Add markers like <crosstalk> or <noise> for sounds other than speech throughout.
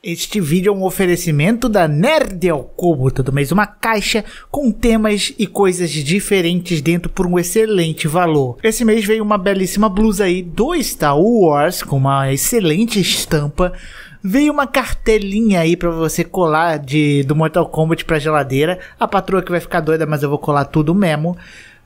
Este vídeo é um oferecimento da Nerd ao Cubo, todo mês uma caixa com temas e coisas diferentes dentro por um excelente valor. Esse mês veio uma belíssima blusa aí do Star Wars com uma excelente estampa. Veio uma cartelinha aí para você colar de do Mortal Kombat pra geladeira. A patroa que vai ficar doida, mas eu vou colar tudo mesmo.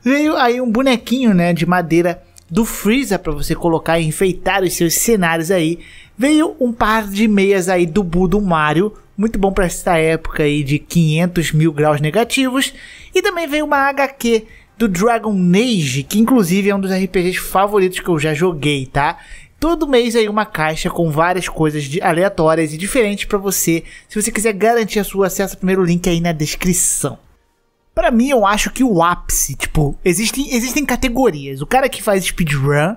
Veio aí um bonequinho, né, de madeira do Freeza para você colocar e enfeitar os seus cenários aí. Veio um par de meias aí do Budo Mario, muito bom para essa época aí de 500 mil graus negativos. E também veio uma HQ do Dragon Age, que inclusive é um dos RPGs favoritos que eu já joguei, tá? Todo mês aí uma caixa com várias coisas aleatórias e diferentes para você. Se você quiser garantir a sua, acessa primeiro link aí na descrição. Para mim, eu acho que o ápice, tipo, existem, existem categorias. O cara que faz speedrun,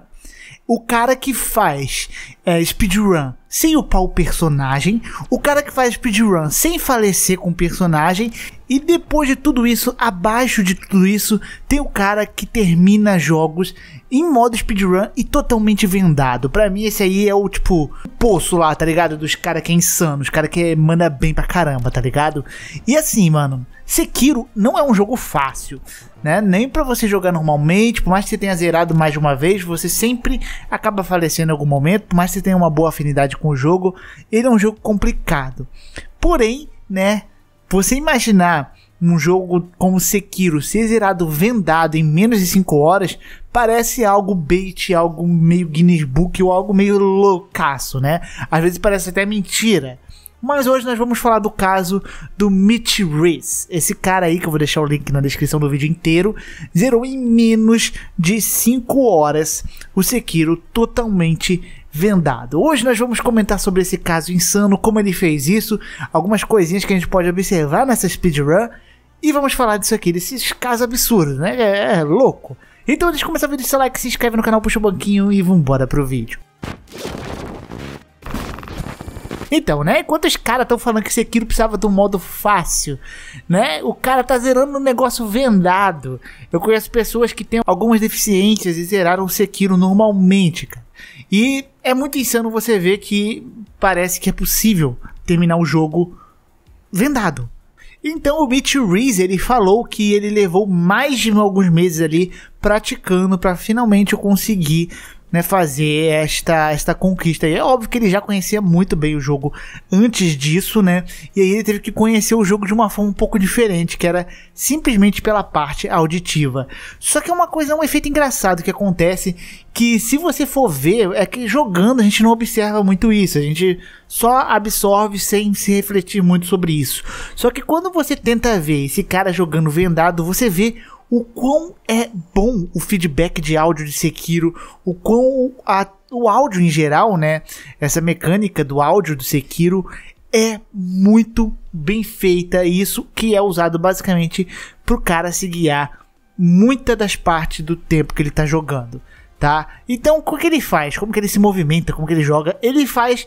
o cara que faz é, speedrun sem upar o personagem, o cara que faz speedrun sem falecer com o personagem, e depois de tudo isso, abaixo de tudo isso, tem o cara que termina jogos em modo speedrun e totalmente vendado. Para mim, esse aí é o tipo poço lá, tá ligado? Dos cara que é insano, os cara que é, manda bem pra caramba, tá ligado? E assim, mano, Sekiro não é um jogo fácil, né? Nem para você jogar normalmente, por mais que você tenha zerado mais de uma vez, você sempre acaba falecendo em algum momento, por mais que você tenha uma boa afinidade com com o jogo. Ele é um jogo complicado. Porém, né, você imaginar um jogo como Sekiro ser zerado vendado em menos de 5 horas parece algo bait, algo meio Guinness Book ou algo meio loucaço, né? Às vezes parece até mentira. Mas hoje nós vamos falar do caso do Mitch Reese. Esse cara aí, que eu vou deixar o link na descrição do vídeo inteiro, zerou em menos de 5 horas o Sekiro totalmente vendado. Hoje nós vamos comentar sobre esse caso insano, como ele fez isso, algumas coisinhas que a gente pode observar nessa speedrun e vamos falar disso aqui, desses casos absurdos, né? É, é louco. Então antes de começar o vídeo, seu like, se inscreve no canal, puxa o banquinho e vambora pro vídeo. Então, né? Enquanto os caras estão falando que Sekiro precisava de um modo fácil, né? O cara tá zerando um negócio vendado. Eu conheço pessoas que têm algumas deficiências e zeraram o Sekiro normalmente, cara. E é muito insano você ver que parece que é possível terminar o jogo vendado. Então o Mitch Reese ele falou que ele levou mais de alguns meses ali praticando para finalmente conseguir né, fazer esta, esta conquista. E é óbvio que ele já conhecia muito bem o jogo antes disso, né? E aí ele teve que conhecer o jogo de uma forma um pouco diferente, que era simplesmente pela parte auditiva. Só que é uma coisa, é um efeito engraçado que acontece, que se você for ver, é que jogando a gente não observa muito isso, a gente só absorve sem se refletir muito sobre isso. Só que quando você tenta ver esse cara jogando vendado, você vê o quão é bom o feedback de áudio de Sekiro, o quão a, o áudio em geral, né? Essa mecânica do áudio do Sekiro é muito bem feita. E isso que é usado basicamente pro cara se guiar muitas das partes do tempo que ele tá jogando. Tá? Então, o que ele faz? Como que ele se movimenta? Como que ele joga? Ele faz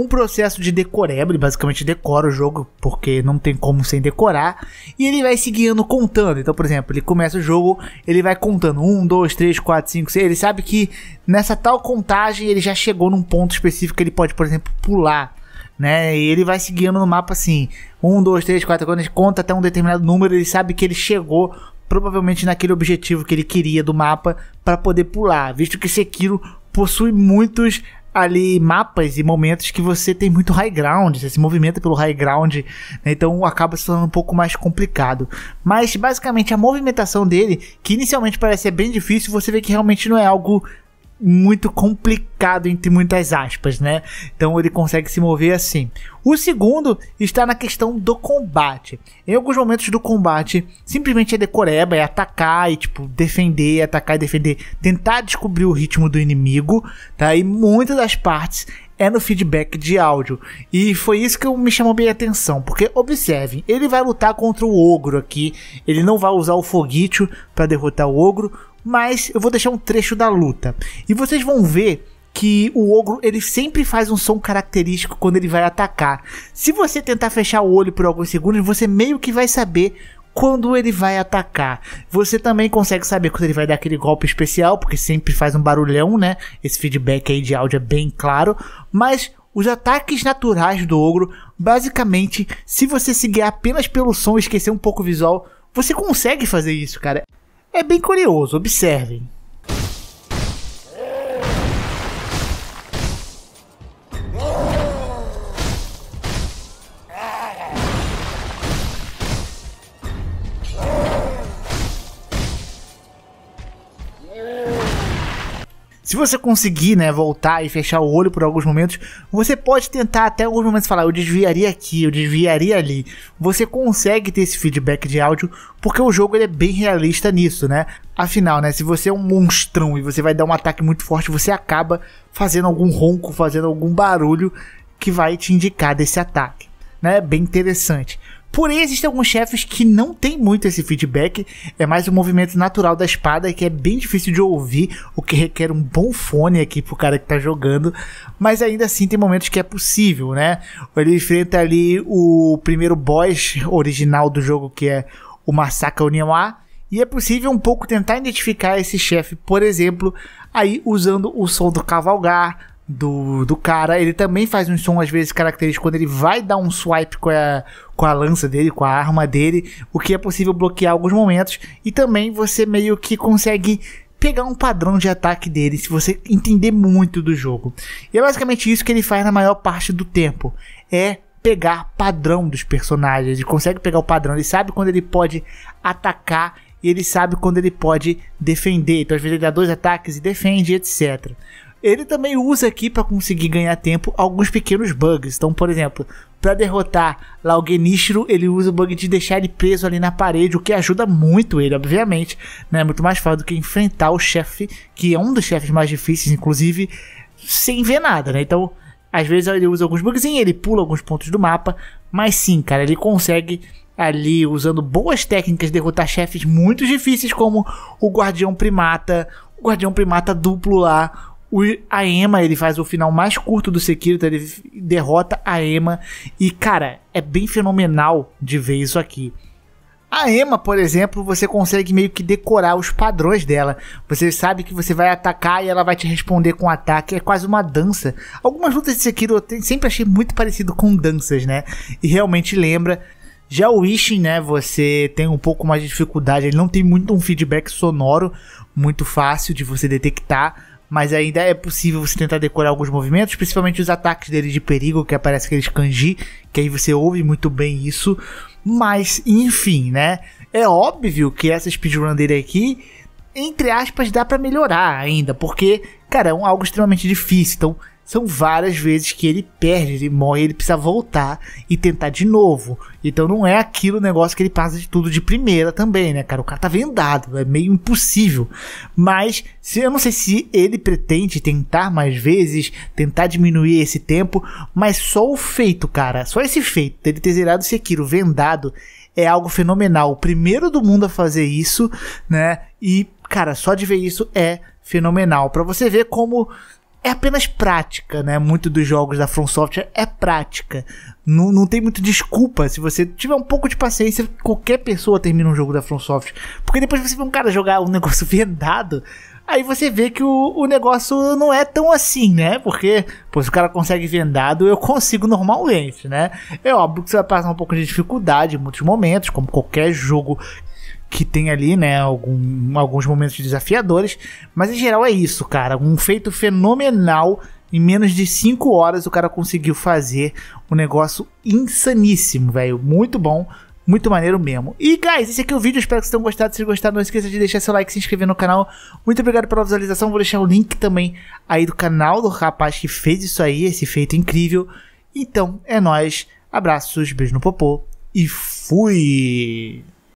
um processo de decorebro, ele basicamente decora o jogo, porque não tem como sem decorar, e ele vai seguindo contando. Então, por exemplo, ele começa o jogo, ele vai contando: 1, 2, 3, 4, 5, 6. Ele sabe que nessa tal contagem ele já chegou num ponto específico que ele pode, por exemplo, pular né? E ele vai seguindo no mapa assim: um, dois, três, quatro, quando ele conta até um determinado número, ele sabe que ele chegou provavelmente naquele objetivo que ele queria do mapa para poder pular, visto que Sekiro possui muitos ali mapas e momentos que você tem muito high ground, você se movimenta pelo high ground, né? então acaba se tornando um pouco mais complicado. Mas basicamente a movimentação dele, que inicialmente parece ser bem difícil, você vê que realmente não é algo muito complicado entre muitas aspas, né? Então ele consegue se mover assim. O segundo está na questão do combate. Em alguns momentos do combate, simplesmente é decoreba, é atacar e tipo defender, atacar e defender, tentar descobrir o ritmo do inimigo, tá? E muitas das partes é no feedback de áudio. E foi isso que me chamou bem a atenção, porque observem, ele vai lutar contra o ogro aqui, ele não vai usar o foguete para derrotar o ogro, mas eu vou deixar um trecho da luta. E vocês vão ver que o ogro ele sempre faz um som característico quando ele vai atacar. Se você tentar fechar o olho por alguns segundos, você meio que vai saber quando ele vai atacar. Você também consegue saber quando ele vai dar aquele golpe especial, porque sempre faz um barulhão, né? Esse feedback aí de áudio é bem claro, mas os ataques naturais do ogro, basicamente, se você seguir apenas pelo som e esquecer um pouco o visual, você consegue fazer isso, cara. É bem curioso, observem. se você conseguir, né, voltar e fechar o olho por alguns momentos, você pode tentar até alguns momentos falar, eu desviaria aqui, eu desviaria ali. Você consegue ter esse feedback de áudio, porque o jogo ele é bem realista nisso, né? Afinal, né, se você é um monstrão e você vai dar um ataque muito forte, você acaba fazendo algum ronco, fazendo algum barulho que vai te indicar desse ataque, né? Bem interessante. Porém, existem alguns chefes que não tem muito esse feedback, é mais o um movimento natural da espada que é bem difícil de ouvir, o que requer um bom fone aqui pro cara que tá jogando, mas ainda assim tem momentos que é possível, né? Ele enfrenta ali o primeiro boss original do jogo que é o Massacre A, e é possível um pouco tentar identificar esse chefe, por exemplo, aí usando o som do cavalgar, do, do cara. Ele também faz um som, às vezes, característico quando ele vai dar um swipe com a, com a lança dele, com a arma dele, o que é possível bloquear alguns momentos. E também você meio que consegue pegar um padrão de ataque dele se você entender muito do jogo. E é basicamente isso que ele faz na maior parte do tempo. É pegar padrão dos personagens, ele consegue pegar o padrão, ele sabe quando ele pode atacar e ele sabe quando ele pode defender. Então às vezes ele dá dois ataques e defende, etc. Ele também usa aqui para conseguir ganhar tempo alguns pequenos bugs. Então, por exemplo, para derrotar lá o Genichiro, ele usa o bug de deixar ele preso ali na parede, o que ajuda muito ele, obviamente. Né? Muito mais fácil do que enfrentar o chefe, que é um dos chefes mais difíceis, inclusive, sem ver nada, né? Então, às vezes ele usa alguns e ele pula alguns pontos do mapa, mas sim, cara, ele consegue ali usando boas técnicas derrotar chefes muito difíceis como o Guardião Primata, o Guardião Primata duplo lá, o, a Ema, ele faz o final mais curto do Sekiro, então ele derrota a Ema. E, cara, é bem fenomenal de ver isso aqui. A Ema, por exemplo, você consegue meio que decorar os padrões dela. Você sabe que você vai atacar e ela vai te responder com ataque. É quase uma dança. Algumas lutas de Sekiro eu sempre achei muito parecido com danças, né? E realmente lembra. Já o Ishin, né? Você tem um pouco mais de dificuldade. Ele não tem muito um feedback sonoro muito fácil de você detectar mas ainda é possível você tentar decorar alguns movimentos, principalmente os ataques dele de perigo, que aparece aqueles kanji, que aí você ouve muito bem isso. Mas, enfim, né? É óbvio que essa speedrun dele aqui, entre aspas, dá para melhorar ainda, porque, cara, é um, algo extremamente difícil. Então, são várias vezes que ele perde, ele morre, ele precisa voltar e tentar de novo. Então não é aquilo negócio que ele passa de tudo de primeira também, né, cara? O cara tá vendado, é meio impossível. Mas se, eu não sei se ele pretende tentar mais vezes, tentar diminuir esse tempo, mas só o feito, cara, só esse feito dele ter zerado o Sekiro vendado é algo fenomenal. O primeiro do mundo a fazer isso, né? E, cara, só de ver isso é fenomenal. Para você ver como é apenas prática, né? Muito dos jogos da From Software é prática. Não, não tem muito desculpa. Se você tiver um pouco de paciência, qualquer pessoa termina um jogo da From Software. Porque depois você vê um cara jogar um <laughs> negócio vendado. Aí você vê que o, o negócio não é tão assim, né? Porque pô, se o cara consegue vendado, eu consigo normalmente, né? É óbvio que você vai passar um pouco de dificuldade em muitos momentos, como qualquer jogo que tem ali, né, algum, alguns momentos desafiadores, mas em geral é isso, cara, um feito fenomenal. Em menos de 5 horas o cara conseguiu fazer um negócio insaníssimo, velho, muito bom. Muito maneiro mesmo. E, guys, esse aqui é o vídeo. Espero que vocês tenham gostado. Se gostaram, não esqueça de deixar seu like, se inscrever no canal. Muito obrigado pela visualização. Vou deixar o link também aí do canal do rapaz que fez isso aí, esse feito incrível. Então, é nós. Abraços, beijo no popô e fui!